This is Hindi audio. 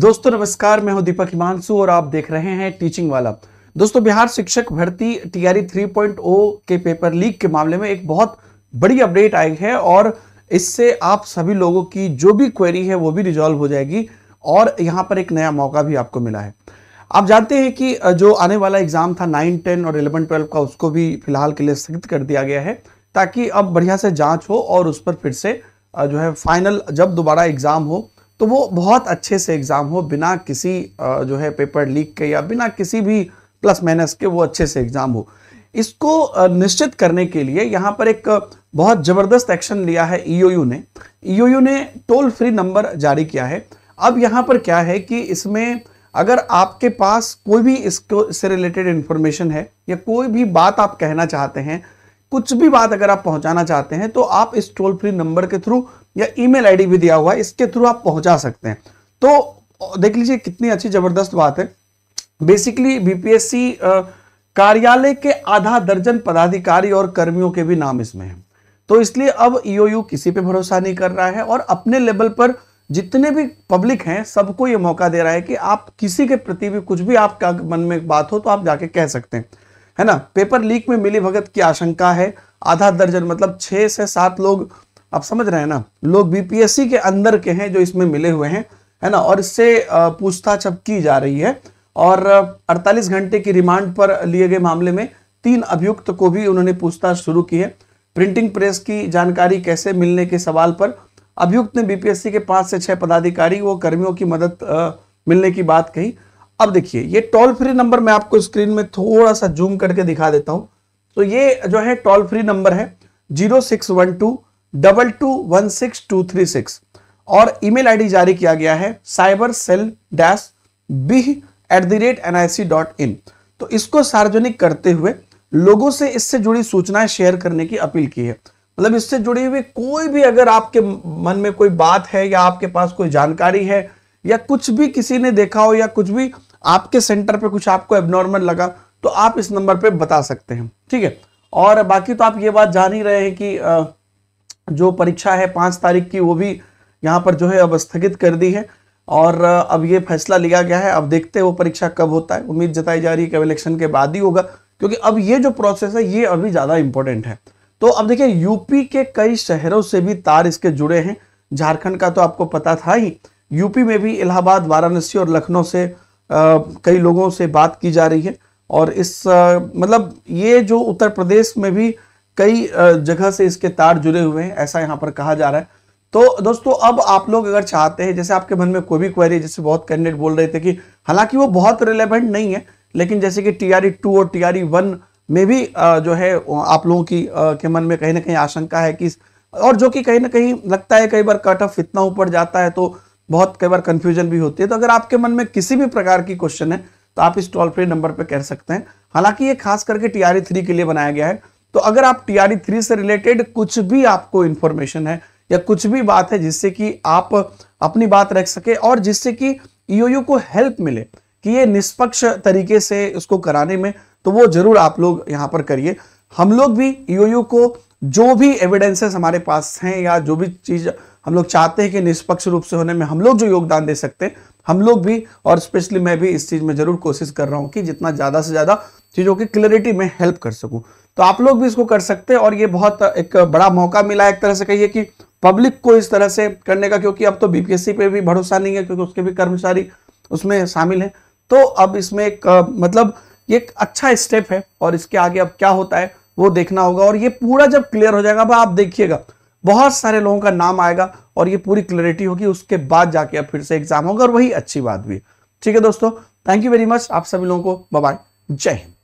दोस्तों नमस्कार मैं हूं दीपक हिमांशु और आप देख रहे हैं टीचिंग वाला दोस्तों बिहार शिक्षक भर्ती टीआरई 3.0 के पेपर लीक के मामले में एक बहुत बड़ी अपडेट आई है और इससे आप सभी लोगों की जो भी क्वेरी है वो भी रिजॉल्व हो जाएगी और यहाँ पर एक नया मौका भी आपको मिला है आप जानते हैं कि जो आने वाला एग्जाम था नाइन टेन और इलेवन ट्वेल्व का उसको भी फिलहाल के लिए स्थगित कर दिया गया है ताकि अब बढ़िया से जांच हो और उस पर फिर से जो है फाइनल जब दोबारा एग्जाम हो तो वो बहुत अच्छे से एग्ज़ाम हो बिना किसी जो है पेपर लीक के या बिना किसी भी प्लस माइनस के वो अच्छे से एग्ज़ाम हो इसको निश्चित करने के लिए यहाँ पर एक बहुत ज़बरदस्त एक्शन लिया है ई e ने ई e ने टोल फ्री नंबर जारी किया है अब यहाँ पर क्या है कि इसमें अगर आपके पास कोई भी इसको इससे रिलेटेड इन्फॉर्मेशन है या कोई भी बात आप कहना चाहते हैं कुछ भी बात अगर आप पहुंचाना चाहते हैं तो आप इस टोल फ्री नंबर के थ्रू या ईमेल आईडी भी दिया हुआ है इसके थ्रू आप पहुंचा सकते हैं तो देख लीजिए कितनी अच्छी जबरदस्त बात है बेसिकली बीपीएससी कार्यालय के आधा दर्जन पदाधिकारी और कर्मियों के भी नाम इसमें हैं तो इसलिए अब ईओयू e किसी पे भरोसा नहीं कर रहा है और अपने लेवल पर जितने भी पब्लिक हैं सबको ये मौका दे रहा है कि आप किसी के प्रति भी कुछ भी आपका मन में बात हो तो आप जाके कह सकते हैं है ना पेपर लीक में मिली भगत की आशंका है आधा दर्जन मतलब छह से सात लोग आप समझ रहे हैं ना लोग बीपीएससी के अंदर के हैं जो इसमें मिले हुए हैं है ना और इससे पूछताछ अब की जा रही है और 48 घंटे की रिमांड पर लिए गए मामले में तीन अभियुक्त को भी उन्होंने पूछताछ शुरू की है प्रिंटिंग प्रेस की जानकारी कैसे मिलने के सवाल पर अभियुक्त ने बीपीएससी के पांच से छह पदाधिकारी व कर्मियों की मदद आ, मिलने की बात कही अब देखिए ये टोल फ्री नंबर मैं आपको स्क्रीन में थोड़ा सा जूम करके दिखा देता हूं तो ये जो है टोल फ्री नंबर है zero six one two double two one six two three six और ईमेल आईडी जारी किया गया है cyber cell dash B at the rate N I C dot in तो इसको सार्वजनिक करते हुए लोगों से इससे जुड़ी सूचनाएं शेयर करने की अपील की है मतलब इससे जुड़ी हुई कोई भी अगर आपके मन में कोई बात है या आपके पास कोई जानकारी है या कुछ भी किसी ने देखा हो या कुछ भी आपके सेंटर पे कुछ आपको एबनॉर्मल लगा तो आप इस नंबर पे बता सकते हैं ठीक है और बाकी तो आप ये बात जान ही रहे हैं कि जो परीक्षा है पांच तारीख की वो भी यहाँ पर जो है अब स्थगित कर दी है और अब ये फैसला लिया गया है अब देखते हैं वो परीक्षा कब होता है उम्मीद जताई जा रही है कि अब इलेक्शन के बाद ही होगा क्योंकि अब ये जो प्रोसेस है ये अभी ज़्यादा इंपॉर्टेंट है तो अब देखिए यूपी के कई शहरों से भी तार इसके जुड़े हैं झारखंड का तो आपको पता था ही यूपी में भी इलाहाबाद वाराणसी और लखनऊ से कई लोगों से बात की जा रही है और इस आ, मतलब ये जो उत्तर प्रदेश में भी कई जगह से इसके तार जुड़े हुए हैं ऐसा यहाँ पर कहा जा रहा है तो दोस्तों अब आप लोग अगर चाहते हैं जैसे आपके मन में कोई भी क्वेरी जैसे बहुत कैंडिडेट बोल रहे थे कि हालांकि वो बहुत रिलेवेंट नहीं है लेकिन जैसे कि टी आर टू और टी आर वन में भी जो है आप लोगों की के मन में कहीं ना कहीं आशंका है कि और जो कि कहीं ना कहीं लगता है कई बार कट ऑफ इतना ऊपर जाता है तो बहुत कई बार कंफ्यूजन भी होती है तो अगर आपके मन में किसी भी प्रकार की क्वेश्चन है तो आप इस टोल फ्री नंबर पर कर सकते हैं हालांकि ये खास करके टी थ्री e के लिए बनाया गया है तो अगर आप टी थ्री e से रिलेटेड कुछ भी आपको इन्फॉर्मेशन है या कुछ भी बात है जिससे कि आप अपनी बात रख सके और जिससे कि ईओयू e को हेल्प मिले कि ये निष्पक्ष तरीके से उसको कराने में तो वो जरूर आप लोग यहाँ पर करिए हम लोग भी ईओयू को जो भी एविडेंसेस हमारे पास हैं या जो भी चीज़ हम लोग चाहते हैं कि निष्पक्ष रूप से होने में हम लोग जो योगदान दे सकते हैं हम लोग भी और स्पेशली मैं भी इस चीज़ में ज़रूर कोशिश कर रहा हूँ कि जितना ज़्यादा से ज़्यादा चीज़ों की क्लियरिटी में हेल्प कर सकूँ तो आप लोग भी इसको कर सकते हैं और ये बहुत एक बड़ा मौका मिला एक तरह से कहिए कि पब्लिक को इस तरह से करने का क्योंकि अब तो बीपीएससी पे भी भरोसा नहीं है क्योंकि उसके भी कर्मचारी उसमें शामिल है तो अब इसमें एक मतलब ये एक अच्छा स्टेप है और इसके आगे अब क्या होता है वो देखना होगा और ये पूरा जब क्लियर हो जाएगा अब आप देखिएगा बहुत सारे लोगों का नाम आएगा और ये पूरी क्लियरिटी होगी उसके बाद जाके अब फिर से एग्जाम होगा और वही अच्छी बात भी है ठीक है दोस्तों थैंक यू वेरी मच आप सभी लोगों को बाय जय हिंद